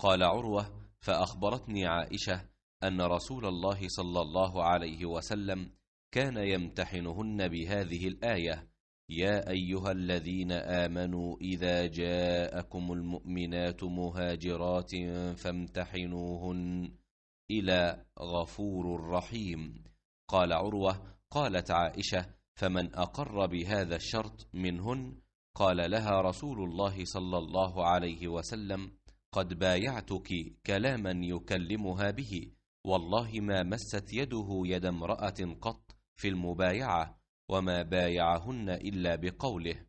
قال عروة فأخبرتني عائشة أن رسول الله صلى الله عليه وسلم كان يمتحنهن بهذه الآية يا أيها الذين آمنوا إذا جاءكم المؤمنات مهاجرات فامتحنوهن إلى غفور رحيم قال عروة قالت عائشة فمن أقر بهذا الشرط منهن قال لها رسول الله صلى الله عليه وسلم قد بايعتك كلاما يكلمها به والله ما مست يده يد امرأة قط في المبايعة وما بايعهن إلا بقوله